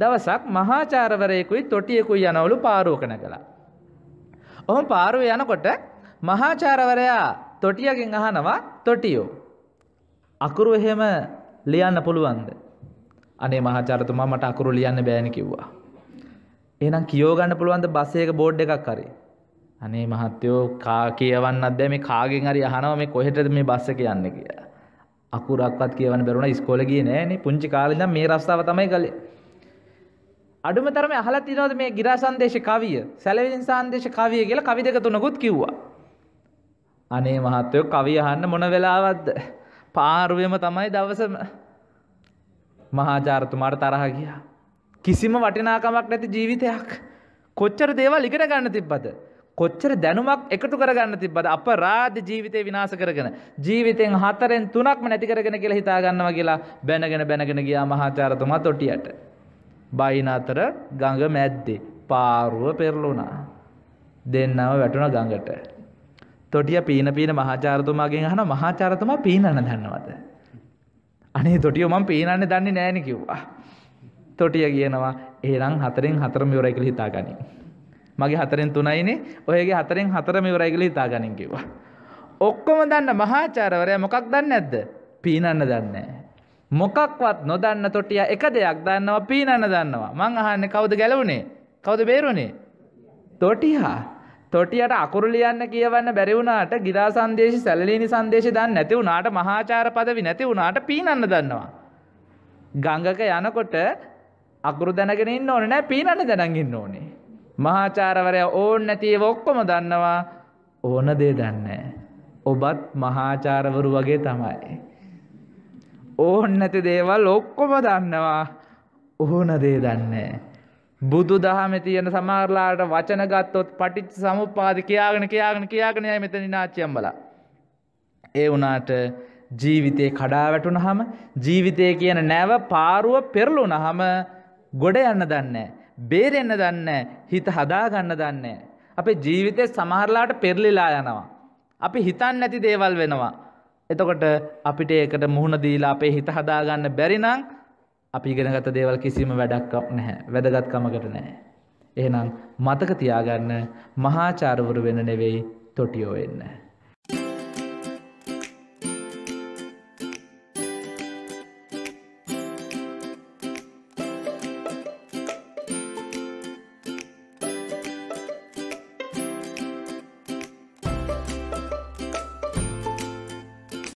දවසක් මහාචාරවරයෙකුයි තොටියෙකුයි යනවලු පාරෝකන කළා. ඔහොම පාරුව යනකොට මහාචාරවරයා තොටියගෙන් අහනවා තොටියෝ. අකුරු එහෙම ලියන්න පුළුවන්ද. අනේ මහාචාරතුමා මට අකුරු ලියන්න බෑන කිව්වා. එහෙනම් කියෝ ගන්න පුළුවන්ද බස් එක බෝඩ් එකක් හරි. අනේ මහත්තයෝ කා කියවන්නත් බෑ මේ කාගෙන් හරි අහනවා මේ කොහෙටද මේ බස් එක යන්නේ කියලා. අකුරක්වත් කියවන්න බැරුණා ඉස්කෝලේ ගියේ නෑනේ පුංචි කාලේ ඉඳන් මේ රස්තාව තමයි ගලේ. අඩුම තරම අහලා තිනවද මේ ගිරා සංදේශ කවිය සැලවිලින් සංදේශ කවිය කියලා කවි දෙක තුනකුත් කිව්වා අනේ මහත්තයෝ කවිය අහන්න මොන වෙලාවක්ද පාරුවෙම තමයි දවසම මහාචාර්තුමාට තරහ ගියා කිසිම වටිනාකමක් නැති ජීවිතයක් කොච්චර දේවල් ඉගෙන ගන්න තිබ්බද කොච්චර දැනුමක් එකතු කරගන්න තිබ්බද අප රාධ ජීවිතය විනාස කරගෙන ජීවිතෙන් හතරෙන් තුනක්ම නැති කරගෙන කියලා හිතාගන්නවා කියලා බැනගෙන බැනගෙන ගියා මහාචාර්තුමා තොටියට බයින අතර ගඟ මැද්දේ පාරුව පෙරළුණා. දෙන්නම වැටුණ ගඟට. තොටිය පීන පීන මහාචාරතුමාගෙන් අහන මහාචාරතුමා පීනන දන්නවද. අනේ තොටිය මම පීනන්න දන්නේ නෑන කිව්වා. තොටිය කියනවා ඒරං හතරෙන් හතරම යොරයි කළ හිතා ගනින්. මගේ හතරෙන් තුනයිනේ ඔයගේ හතරෙන් හතරම යොරයි කළ හිතා ගනින් කිව්වා. ඔක්කොම දන්න මහාචාරවරය මොකක් දන්න ඇද්ද පීනන්න දන්නේ. මොකක්වත් නොදන්න තොටිය එක දෙයක් දන්නවා පීනන්න දන්නවා මං අහන්න කවුද ගැලවුණේ කවුද බේරුණේ තොටිහා තොටියට අකුරු ලියන්න කියවන්න බැරි වුණාට ගිරා සංදේශ සැලලීනි සංදේශ දන් නැති වුණාට මහාචාර පදවි නැති වුණාට පීනන්න දන්නවා. ගංගක යනකොට අකුරු දැනගෙන ඉන්න ඕනේ නැහැ පීනන්න දැනන් ඉන්න ඕනේ. මහාචාරවරයා ඕන් නැති ඒව ඔක්කොම දන්නවා ඕන දේ දන්නේ. ඔබත් මහාචාරවරු වගේ තමයි. ඕන්නැති දේවල් ඔක්කොම දන්නවා ඔහුන දේ දන්නේ. බුදු දහම තියන සමාරලාට වචන ගත්තොත් පටිච් සමුපාද කියාගෙන කියාගෙන කියාගෙන යයි මෙතනි නාච්චයම්බල. ඒ වනාට ජීවිතය කඩා වැටුන හම ජීවිතය කියන නැව පාරුව පෙරලුන හම ගොඩ යන්න දන්න. බේරෙන්න දන්න හිත හදාගන්න දන්නේ. අපේ ජීවිතය සමහරලාට පෙරලිලා යනවා. අපි හිතන් නැති දේවල් වෙනවා. එතකොට අපිට ඒකට මුහුණ දීලා අපේ හිත හදාගන්න බැරි නම් අපි ඉගෙනගත දේවල් කිසිම වැඩක් නැහැ. වැදගත්කමකට නැහැ. එහෙනම් මතක තියාගන්න මහාචාර්යවරු වෙන්න නෙවෙයි තොටියෝ වෙන්න.